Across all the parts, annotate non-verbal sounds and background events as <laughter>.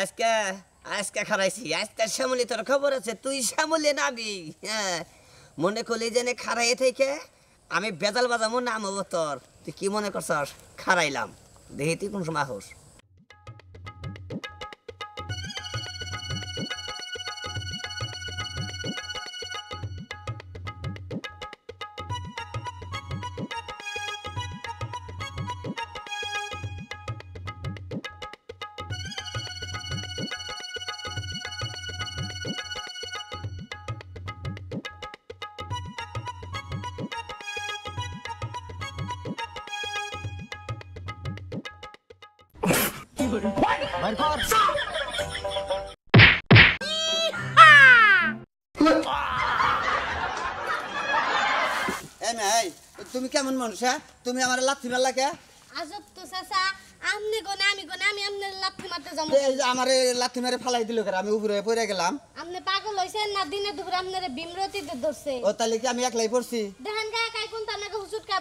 আজকে আজকে খারাইছি আজকে শ্যামলি তোর খবর আছে তুই শ্যামলি নাবি হ্যাঁ মনে করলি জেনে খারাই থেকে আমি বেজাল বাজামো নাম হবো তোর তুই কি মনে করছ খারাইলাম দেখি তুই কোন সময় হোস তুমি কেমন মানুষ হ্যাঁ? তুমি আমার লাথি মারলা কে আজব তো চাচা আমনে কোনে আমি কোনে আমি আমনে লাথি মারতে যাবো এই যে আমারে লাথি মেরে ফালাই আমি উপরে পড়ে গেলাম আমনে পাগল হইছেন না দিনে দুপুরে আমনারে বিমরতিতে ধরছে ও কি আমি একলাই পড়ছি দেখেন গা কাই কোন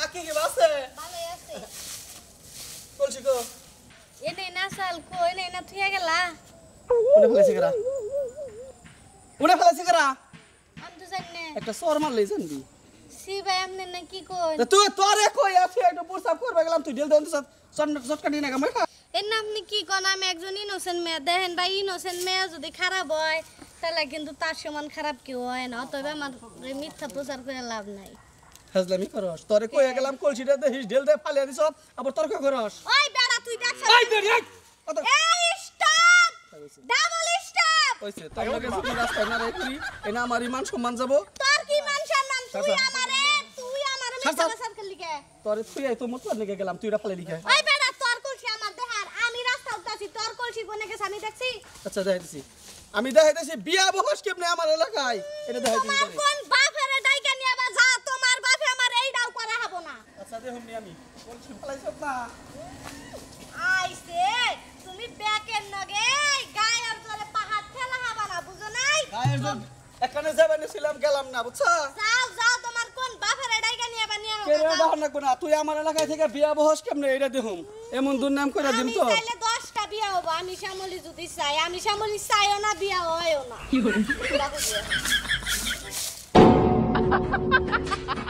কাকি কি আছে ভালোই আছে কলসি গো এনে না সাল কো এনে না থুইয়া গেলা মনে ফেলেছি গরা মনে ফেলেছি গরা আমি তো জানি না একটা সর মারলেই জানবি সি ভাই না কি কই তুই তোরে কই আছি একটু প্রস্তাব করবা গেলাম তুই ঢেল দেন তো সটকানি না গামা হ্যাঁ। এনে আপনি কি কোন আমি একজন ইনোসেন্ট মেয়ে দেখেন ভাই ইনোসেন্ট মেয়ে যদি খারাপ হয় তাহলে কিন্তু তার সমান খারাপ কেউ হয় না তবে আমার মিথ্যা প্রচার করে লাভ নাই হাজলামি করস তরে কইয়া হ্যাঁ। গেলাম কলসিটা দেহিস ঢেল দে ফালিয়া দিছ আবার তর্ক করস ওই বেড়া তুই ব্যবসা ওই বেড়া এই স্টপ ডাবল স্টপ কইছে তোর লগে সুতি রাস্তা না রে রাখি এনা আমার ইমান সম্মান যাব তোর কি মান সম্মান তুই আমারে তুই আমারে মিছা মেসার করলি কে তোরে তুই আই তো মত করে নিয়ে গেলাম তুই এটা ফালে লিখে ওই বেড়া তোর কলসি আমার দেহার আমি রাস্তা উতাছি তোর কলসি কোনে গেছে আমি দেখছি আচ্ছা দেখাইতেছি আমি দেখাইতেছি বিয়া বহস কেমনে আমার এলাকায় এটা দেখাইতেছি তোমার কোন হমনি আমি তুমি ব্যাকের নগে গায়ের পাহাড় ফেলা হবা নাই গায়ের জল এখানে তুই আমার এলাকায় থেকে বিয়া বহস কেমনে এটা দেখুন এমন দুর্নাম করে দিম তো আমি তাইলে বিয়া হবো আমি শ্যামলি যদি চাই আমি শ্যামলি চাইও না বিয়া হয়ও না কি <laughs>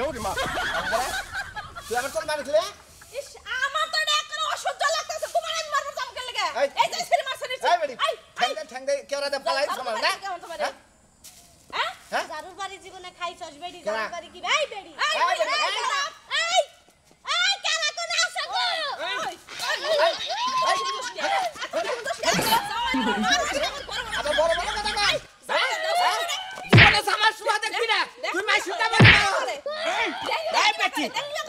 আয় ওরে মা তুই আমার তোর মারে খেলে ইস আমার তো একটা অসহ্য লাগতেছে তোমার আমি মারবো চমকে লাগে এই যে সিরে মারছ রে আই বেডি ঠ্যাং দে ঠ্যাং দে কেওরা দে পালাই তোমার না হ্যাঁ জারুর বাড়ি জীবনে খাই চস বেডি জারুর বাড়ি কি ভাই বেডি এই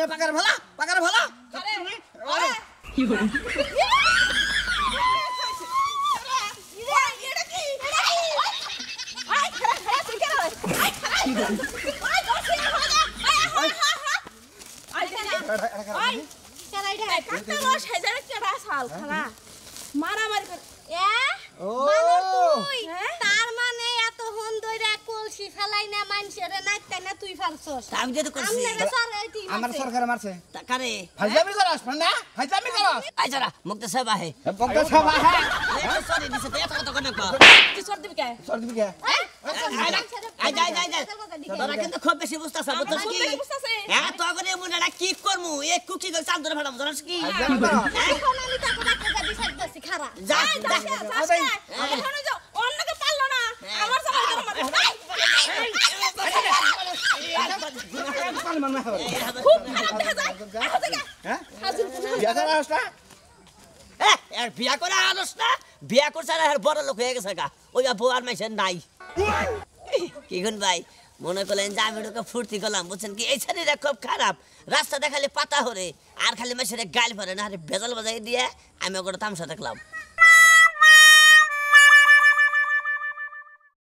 নে পাকার ভালা পাকার ভালা আরে আরে কি হলো মারামারি করে এ ও তার মা লাই না মানছেরে নাকতাই হ্যাঁ। হ্যাঁ, তো কনে কর তুই হ্যাঁ? কি হ্যাঁ করমু এ কুকি গল চাল ধরে বড় লোক হয়ে গেছে নাই কি ভাই মনে আমি করলাম কি এই খুব খারাপ রাস্তা দেখালে পাতা হরে আর খালি মাসের গাল ভরে না আরে ভেজাল বাজাই দিয়ে আমি ওগুলো তামসা দেখলাম